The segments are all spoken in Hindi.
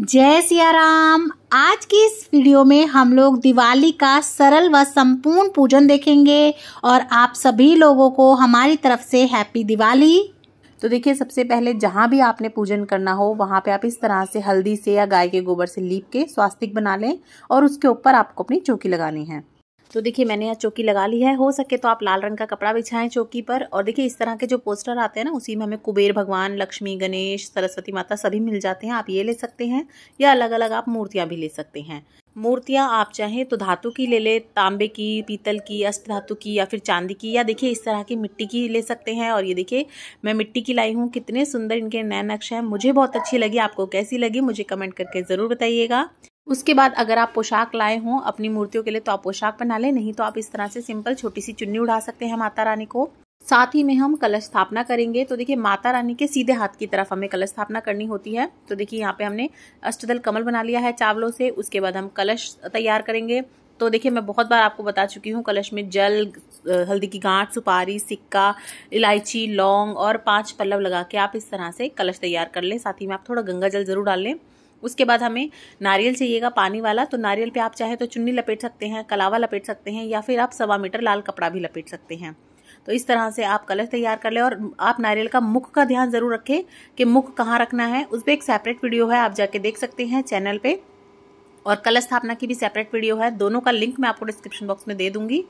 जय सिया राम आज की इस वीडियो में हम लोग दिवाली का सरल व संपूर्ण पूजन देखेंगे और आप सभी लोगों को हमारी तरफ से हैप्पी दिवाली तो देखिए सबसे पहले जहाँ भी आपने पूजन करना हो वहाँ पे आप इस तरह से हल्दी से या गाय के गोबर से लीप के स्वास्तिक बना लें और उसके ऊपर आपको अपनी चौकी लगानी है तो देखिए मैंने यहाँ चौकी लगा ली है हो सके तो आप लाल रंग का कपड़ा बिछाएं चौकी पर और देखिए इस तरह के जो पोस्टर आते हैं ना उसी में हमें कुबेर भगवान लक्ष्मी गणेश सरस्वती माता सभी मिल जाते हैं आप ये ले सकते हैं या अलग अलग आप मूर्तियाँ भी ले सकते हैं मूर्तियाँ आप चाहें तो धातु की ले ले तांबे की पीतल की अष्ट धातु की या फिर चांदी की या देखिए इस तरह की मिट्टी की ले सकते हैं और ये देखिए मैं मिट्टी की लाई हूँ कितने सुंदर इनके नए नक्शे हैं मुझे बहुत अच्छी लगी आपको कैसी लगी मुझे कमेंट करके ज़रूर बताइएगा उसके बाद अगर आप पोशाक लाए हों अपनी मूर्तियों के लिए तो आप पोशाक बना लें नहीं तो आप इस तरह से सिंपल छोटी सी चुन्नी उड़ा सकते हैं माता रानी को साथ ही में हम कलश स्थापना करेंगे तो देखिए माता रानी के सीधे हाथ की तरफ हमें कलश स्थापना करनी होती है तो देखिए यहाँ पे हमने अष्टदल कमल बना लिया है चावलों से उसके बाद हम कलश तैयार करेंगे तो देखिए मैं बहुत बार आपको बता चुकी हूँ कलश में जल हल्दी की गांठ सुपारी सिक्का इलायची लौंग और पांच पल्लव लगा के आप इस तरह से कलश तैयार कर लें साथ ही में आप थोड़ा गंगा जल जरूर डाल लें उसके बाद हमें नारियल चाहिएगा पानी वाला तो नारियल पे आप चाहे तो चुन्नी लपेट सकते हैं कलावा लपेट सकते हैं या फिर आप सवा मीटर लाल कपड़ा भी लपेट सकते हैं तो इस तरह से आप कलश तैयार कर ले और आप नारियल का मुख का ध्यान ज़रूर रखें कि मुख कहाँ रखना है उस पर एक सेपरेट वीडियो है आप जाके देख सकते हैं चैनल पर और कलश स्थापना की भी सेपरेट वीडियो है दोनों का लिंक मैं आपको डिस्क्रिप्शन बॉक्स में दे दूंगी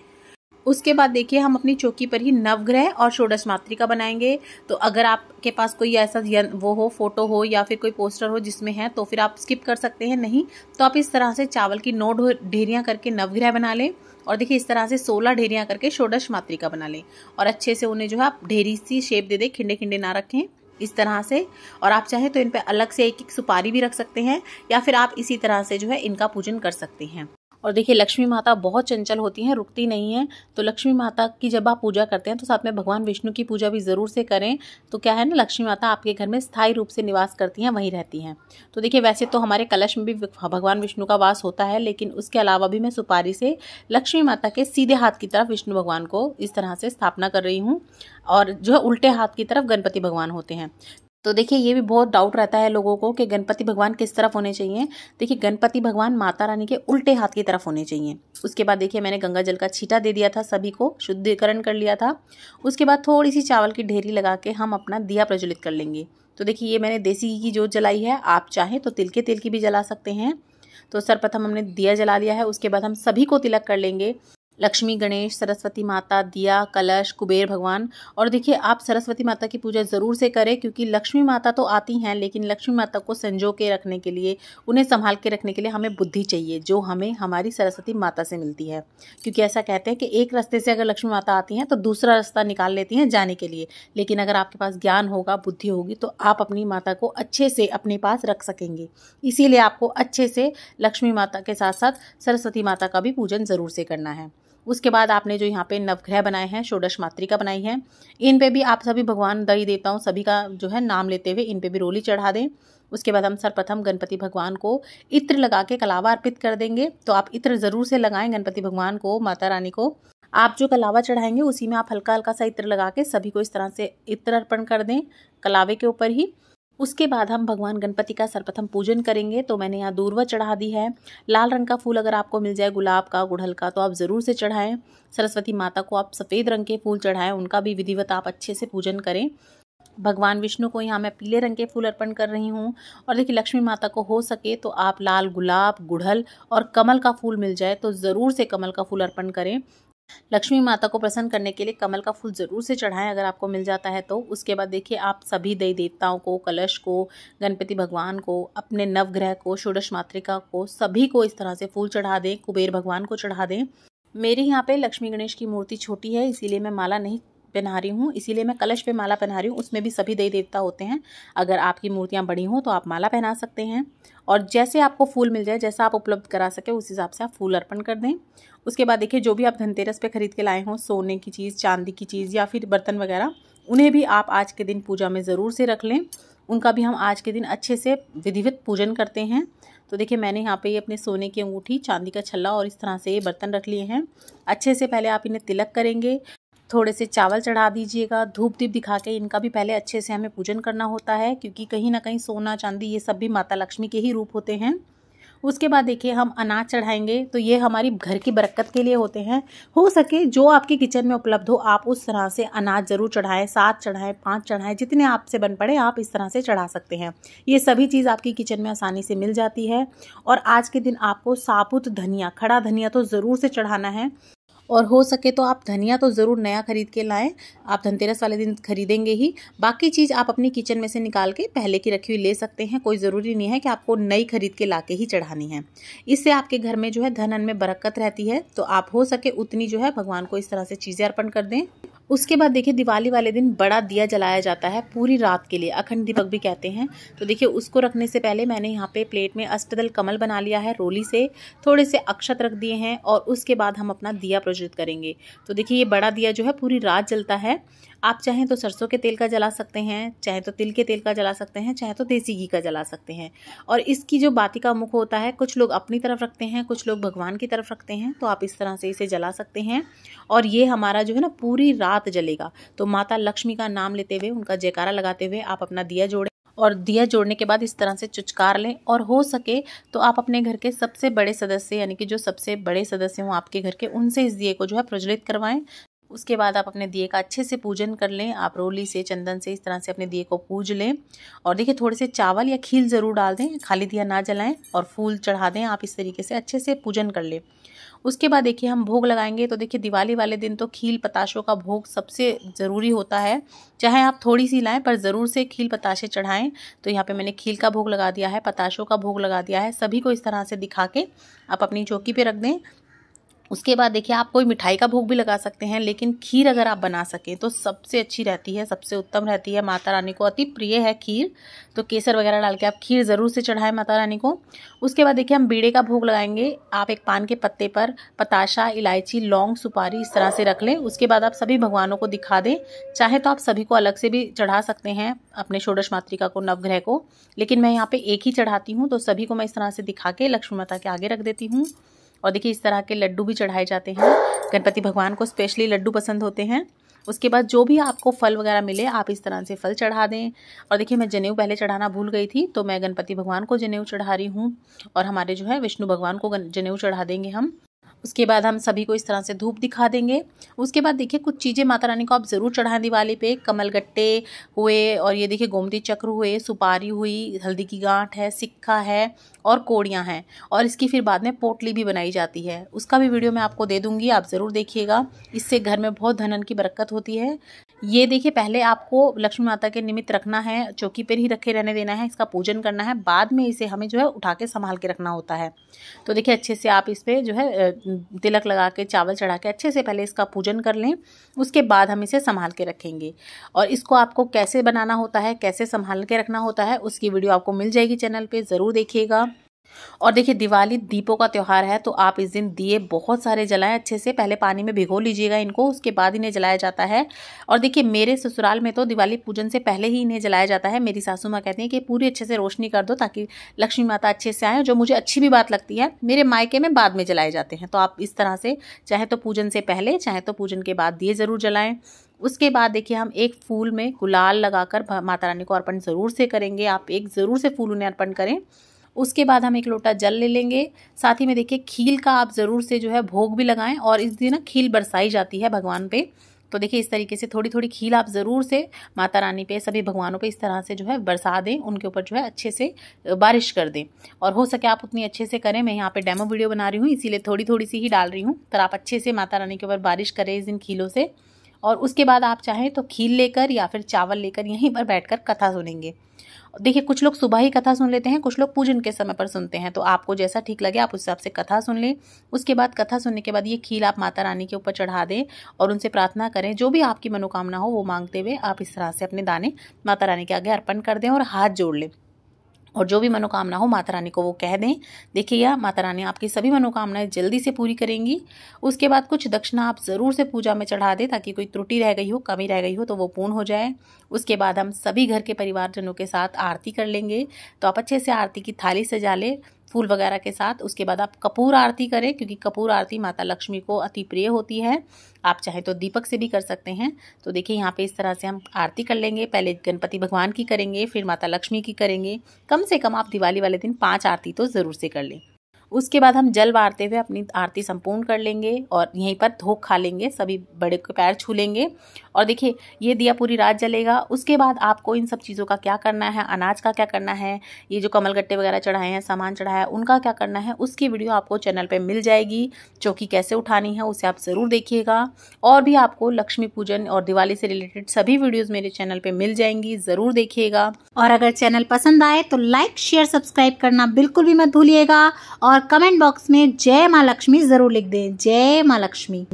उसके बाद देखिए हम अपनी चौकी पर ही नवग्रह और षोडश मातृका बनाएंगे तो अगर आपके पास कोई ऐसा वो हो फोटो हो या फिर कोई पोस्टर हो जिसमें है तो फिर आप स्किप कर सकते हैं नहीं तो आप इस तरह से चावल की नौ ढेरियाँ करके नवग्रह बना लें और देखिए इस तरह से सोलह ढेरियाँ करके षोडश मातृका बना लें और अच्छे से उन्हें जो है आप ढेरी सी शेप दे दें खिंडे खिंडे ना रखें इस तरह से और आप चाहें तो इन पर अलग से एक एक सुपारी भी रख सकते हैं या फिर आप इसी तरह से जो है इनका पूजन कर सकते हैं और देखिए लक्ष्मी माता बहुत चंचल होती हैं रुकती नहीं है तो लक्ष्मी माता की जब आप पूजा करते हैं तो साथ में भगवान विष्णु की पूजा भी ज़रूर से करें तो क्या है ना लक्ष्मी माता आपके घर में स्थायी रूप से निवास करती हैं वहीं रहती हैं तो देखिए वैसे तो हमारे कलश में भी भगवान विष्णु का वास होता है लेकिन उसके अलावा भी मैं सुपारी से लक्ष्मी माता के सीधे हाथ की तरफ विष्णु भगवान को इस तरह से स्थापना कर रही हूँ और जो है उल्टे हाथ की तरफ गणपति भगवान होते हैं तो देखिए ये भी बहुत डाउट रहता है लोगों को कि गणपति भगवान किस तरफ होने चाहिए देखिए गणपति भगवान माता रानी के उल्टे हाथ की तरफ होने चाहिए उसके बाद देखिए मैंने गंगा जल का छीटा दे दिया था सभी को शुद्धिकरण कर लिया था उसके बाद थोड़ी सी चावल की ढेरी लगा के हम अपना दिया प्रज्वलित कर लेंगे तो देखिए ये मैंने देसी घी की जोत जलाई है आप चाहें तो तिल के तेल की भी जला सकते हैं तो सर्वप्रथम हमने दिया जला लिया है उसके बाद हम सभी को तिलक कर लेंगे लक्ष्मी गणेश सरस्वती माता दिया कलश कुबेर भगवान और देखिए आप सरस्वती माता की पूजा ज़रूर से करें क्योंकि लक्ष्मी माता तो आती हैं लेकिन लक्ष्मी माता को संजो के रखने के लिए उन्हें संभाल के रखने के लिए हमें बुद्धि चाहिए जो हमें हमारी सरस्वती माता से मिलती है क्योंकि ऐसा कहते हैं कि एक रास्ते से अगर लक्ष्मी माता आती हैं तो दूसरा रास्ता निकाल लेती हैं जाने के लिए लेकिन अगर आपके पास ज्ञान होगा बुद्धि होगी तो आप अपनी माता को अच्छे से अपने पास रख सकेंगे इसीलिए आपको अच्छे से लक्ष्मी माता के साथ साथ सरस्वती माता का भी पूजन ज़रूर से करना है उसके बाद आपने जो यहाँ पे नवग्रह बनाए हैं षोडश मातृका बनाई है इन पे भी आप सभी भगवान दई देवताओं सभी का जो है नाम लेते हुए इन पे भी रोली चढ़ा दें उसके बाद हम सर्वप्रथम गणपति भगवान को इत्र लगा के कलावा अर्पित कर देंगे तो आप इत्र ज़रूर से लगाएं गणपति भगवान को माता रानी को आप जो कलावा चढ़ाएंगे उसी में आप हल्का हल्का सा इत्र लगा के सभी को इस तरह से इत्र अर्पण कर दें कलावे के ऊपर ही उसके बाद हम भगवान गणपति का सर्वप्रथम पूजन करेंगे तो मैंने यहाँ दूरवा चढ़ा दी है लाल रंग का फूल अगर आपको मिल जाए गुलाब का गुड़हल का तो आप ज़रूर से चढ़ाएं सरस्वती माता को आप सफ़ेद रंग के फूल चढ़ाएं उनका भी विधिवत आप अच्छे से पूजन करें भगवान विष्णु को यहाँ मैं पीले रंग के फूल अर्पण कर रही हूँ और देखिए लक्ष्मी माता को हो सके तो आप लाल गुलाब गुड़हल और कमल का फूल मिल जाए तो ज़रूर से कमल का फूल अर्पण करें लक्ष्मी माता को प्रसन्न करने के लिए कमल का फूल ज़रूर से चढ़ाएं अगर आपको मिल जाता है तो उसके बाद देखिए आप सभी देवी देवताओं को कलश को गणपति भगवान को अपने नवग्रह को षोडश मातृका को सभी को इस तरह से फूल चढ़ा दें कुबेर भगवान को चढ़ा दें मेरे यहाँ पे लक्ष्मी गणेश की मूर्ति छोटी है इसीलिए मैं माला नहीं पहना रही हूँ इसीलिए मैं कलश पे माला पहना रही हूँ उसमें भी सभी देवी देवता होते हैं अगर आपकी मूर्तियाँ बड़ी हों तो आप माला पहना सकते हैं और जैसे आपको फूल मिल जाए जैसा आप उपलब्ध करा सके उस हिसाब से आप फूल अर्पण कर दें उसके बाद देखिए जो भी आप धनतेरस पे खरीद के लाए हों सोने की चीज़ चांदी की चीज़ या फिर बर्तन वगैरह उन्हें भी आप आज के दिन पूजा में ज़रूर से रख लें उनका भी हम आज के दिन अच्छे से विधिवत पूजन करते हैं तो देखिए मैंने यहाँ पे ये अपने सोने की अंगूठी चांदी का छल्ला और इस तरह से ये बर्तन रख लिए हैं अच्छे से पहले आप इन्हें तिलक करेंगे थोड़े से चावल चढ़ा दीजिएगा धूप दीप दिखा के इनका भी पहले अच्छे से हमें पूजन करना होता है क्योंकि कहीं ना कहीं सोना चांदी ये सब भी माता लक्ष्मी के ही रूप होते हैं उसके बाद देखिए हम अनाज चढ़ाएंगे तो ये हमारी घर की बरकत के लिए होते हैं हो सके जो आपके किचन में उपलब्ध हो आप उस तरह से अनाज ज़रूर चढ़ाएं सात चढ़ाएं पांच चढ़ाएं जितने आपसे बन पड़े आप इस तरह से चढ़ा सकते हैं ये सभी चीज़ आपकी किचन में आसानी से मिल जाती है और आज के दिन आपको साबुत धनिया खड़ा धनिया तो ज़रूर से चढ़ाना है और हो सके तो आप धनिया तो ज़रूर नया खरीद के लाएँ आप धनतेरस वाले दिन खरीदेंगे ही बाकी चीज़ आप अपनी किचन में से निकाल के पहले की रखी हुई ले सकते हैं कोई ज़रूरी नहीं है कि आपको नई खरीद के ला के ही चढ़ानी है इससे आपके घर में जो है धन में बरक्कत रहती है तो आप हो सके उतनी जो है भगवान को इस तरह से चीज़ें अर्पण कर दें उसके बाद देखिए दिवाली वाले दिन बड़ा दिया जलाया जाता है पूरी रात के लिए अखंड दीपक भी कहते हैं तो देखिए उसको रखने से पहले मैंने यहाँ पे प्लेट में अष्टदल कमल बना लिया है रोली से थोड़े से अक्षत रख दिए हैं और उसके बाद हम अपना दिया प्रज्वलित करेंगे तो देखिए ये बड़ा दिया जो है पूरी रात जलता है आप चाहें तो सरसों के तेल का जला सकते हैं चाहे तो तिल के तेल का जला सकते हैं चाहे तो देसी घी का जला सकते हैं और इसकी जो बाती का मुख होता है कुछ लोग अपनी तरफ रखते हैं कुछ लोग भगवान की तरफ रखते हैं तो आप इस तरह से इसे जला सकते हैं और ये हमारा जो है ना पूरी रात जलेगा तो माता लक्ष्मी का नाम लेते हुए उनका जयकारा लगाते हुए आप अपना दिया जोड़ें और दिया जोड़ने के बाद इस तरह से चुचकार लें और हो सके तो आप अपने घर के सबसे बड़े सदस्य यानी कि जो सबसे बड़े सदस्य हों आपके घर के उनसे इस दिए को जो है प्रज्वलित करवाएं उसके बाद आप अपने दिए का अच्छे से पूजन कर लें आप रोली से चंदन से इस तरह से अपने दिए को पूज लें और देखिए थोड़े से चावल या खील ज़रूर डाल दें खाली दिया ना जलाएं और फूल चढ़ा दें आप इस तरीके से अच्छे से पूजन कर लें उसके बाद देखिए हम भोग लगाएंगे तो देखिए दिवाली वाले दिन तो खील पताशों का भोग सबसे ज़रूरी होता है चाहे आप थोड़ी सी लाएं पर ज़रूर से खील पताशे चढ़ाएं तो यहाँ पे मैंने खील का भोग लगा दिया है पताशों का भोग लगा दिया है सभी को इस तरह से दिखा के आप अपनी चौकी पे रख दें उसके बाद देखिए आप कोई मिठाई का भोग भी लगा सकते हैं लेकिन खीर अगर आप बना सकें तो सबसे अच्छी रहती है सबसे उत्तम रहती है माता रानी को अति प्रिय है खीर तो केसर वगैरह डाल के आप खीर ज़रूर से चढ़ाएं माता रानी को उसके बाद देखिए हम बीड़े का भोग लगाएंगे आप एक पान के पत्ते पर पताशा इलायची लौंग सुपारी इस तरह से रख लें उसके बाद आप सभी भगवानों को दिखा दें चाहे तो आप सभी को अलग से भी चढ़ा सकते हैं अपने षोडश मातृका को नवग्रह को लेकिन मैं यहाँ पर एक ही चढ़ाती हूँ तो सभी को मैं इस तरह से दिखा के लक्ष्मी माता के आगे रख देती हूँ और देखिए इस तरह के लड्डू भी चढ़ाए जाते हैं गणपति भगवान को स्पेशली लड्डू पसंद होते हैं उसके बाद जो भी आपको फल वगैरह मिले आप इस तरह से फल चढ़ा दें और देखिए मैं जनेऊ पहले चढ़ाना भूल गई थी तो मैं गणपति भगवान को जनेऊ चढ़ा रही हूँ और हमारे जो है विष्णु भगवान को जनेऊ चढ़ा देंगे हम उसके बाद हम सभी को इस तरह से धूप दिखा देंगे उसके बाद देखिए कुछ चीज़ें माता रानी को आप ज़रूर चढ़ाएं दिवाली पे कमल गट्टे हुए और ये देखिए गोमती चक्र हुए सुपारी हुई हल्दी की गांठ है सिक्का है और कोड़ियाँ हैं और इसकी फिर बाद में पोटली भी बनाई जाती है उसका भी वीडियो मैं आपको दे दूँगी आप ज़रूर देखिएगा इससे घर में बहुत धनन की बरक्कत होती है ये देखिए पहले आपको लक्ष्मी माता के निमित्त रखना है चौकी पर ही रखे रहने देना है इसका पूजन करना है बाद में इसे हमें जो है उठा के संभाल के रखना होता है तो देखिए अच्छे से आप इस पर जो है तिलक लगा के चावल चढ़ा के अच्छे से पहले इसका पूजन कर लें उसके बाद हम इसे संभाल के रखेंगे और इसको आपको कैसे बनाना होता है कैसे संभाल के रखना होता है उसकी वीडियो आपको मिल जाएगी चैनल पर ज़रूर देखिएगा और देखिए दिवाली दीपों का त्यौहार है तो आप इस दिन दिए बहुत सारे जलाएं अच्छे से पहले पानी में भिगो लीजिएगा इनको उसके बाद इन्हें जलाया जाता है और देखिए मेरे ससुराल में तो दिवाली पूजन से पहले ही इन्हें जलाया जाता है मेरी सासू माँ कहती हैं कि पूरी अच्छे से रोशनी कर दो ताकि लक्ष्मी माता अच्छे से आए जो मुझे अच्छी भी बात लगती है मेरे मायके में बाद में जलाए जाते हैं तो आप इस तरह से चाहे तो पूजन से पहले चाहे तो पूजन के बाद दिए ज़रूर जलाएं उसके बाद देखिए हम एक फूल में गुलाल लगाकर माता रानी को अर्पण ज़रूर से करेंगे आप एक ज़रूर से फूल उन्हें अर्पण करें उसके बाद हम एक लोटा जल ले लेंगे साथ ही में देखिए खील का आप ज़रूर से जो है भोग भी लगाएं और इस दिन ना खील बरसाई जाती है भगवान पे तो देखिए इस तरीके से थोड़ी थोड़ी खील आप ज़रूर से माता रानी पे सभी भगवानों पे इस तरह से जो है बरसा दें उनके ऊपर जो है अच्छे से बारिश कर दें और हो सके आप उतनी अच्छे से करें मैं यहाँ पे डेमो वीडियो बना रही हूँ इसीलिए थोड़ी थोड़ी सी ही डाल रही हूँ पर आप अच्छे से माता रानी के ऊपर बारिश करें इस दिन खीलों से और उसके बाद आप चाहें तो खील लेकर या फिर चावल लेकर यहीं पर बैठ कथा सुनेंगे देखिए कुछ लोग सुबह ही कथा सुन लेते हैं कुछ लोग पूजन के समय पर सुनते हैं तो आपको जैसा ठीक लगे आप उस हिसाब से कथा सुन लें उसके बाद कथा सुनने के बाद ये खील आप माता रानी के ऊपर चढ़ा दें और उनसे प्रार्थना करें जो भी आपकी मनोकामना हो वो मांगते हुए आप इस तरह से अपने दाने माता रानी के आगे अर्पण कर दें और हाथ जोड़ लें और जो भी मनोकामना हो माता रानी को वो कह दें देखिए या माता रानी आपकी सभी मनोकामनाएं जल्दी से पूरी करेंगी उसके बाद कुछ दक्षिणा आप ज़रूर से पूजा में चढ़ा दें ताकि कोई त्रुटि रह गई हो कमी रह गई हो तो वो पूर्ण हो जाए उसके बाद हम सभी घर के परिवारजनों के साथ आरती कर लेंगे तो आप अच्छे से आरती की थाली सजा लें फूल वगैरह के साथ उसके बाद आप कपूर आरती करें क्योंकि कपूर आरती माता लक्ष्मी को अति प्रिय होती है आप चाहे तो दीपक से भी कर सकते हैं तो देखिए यहाँ पे इस तरह से हम आरती कर लेंगे पहले गणपति भगवान की करेंगे फिर माता लक्ष्मी की करेंगे कम से कम आप दिवाली वाले दिन पाँच आरती तो ज़रूर से कर लें उसके बाद हम जल वारते हुए अपनी आरती संपूर्ण कर लेंगे और यहीं पर धोख खा लेंगे सभी बड़े के पैर छू लेंगे और देखिए ये दिया पूरी रात जलेगा उसके बाद आपको इन सब चीज़ों का क्या करना है अनाज का क्या करना है ये जो कमल गट्टे वगैरह चढ़ाए हैं सामान चढ़ाया है उनका क्या करना है उसकी वीडियो आपको चैनल पर मिल जाएगी चौकी कैसे उठानी है उसे आप ज़रूर देखिएगा और भी आपको लक्ष्मी पूजन और दिवाली से रिलेटेड सभी वीडियोज़ मेरे चैनल पर मिल जाएंगी ज़रूर देखिएगा और अगर चैनल पसंद आए तो लाइक शेयर सब्सक्राइब करना बिल्कुल भी मत भूलिएगा और कमेंट बॉक्स में जय माँ लक्ष्मी ज़रूर लिख दें जय माँ लक्ष्मी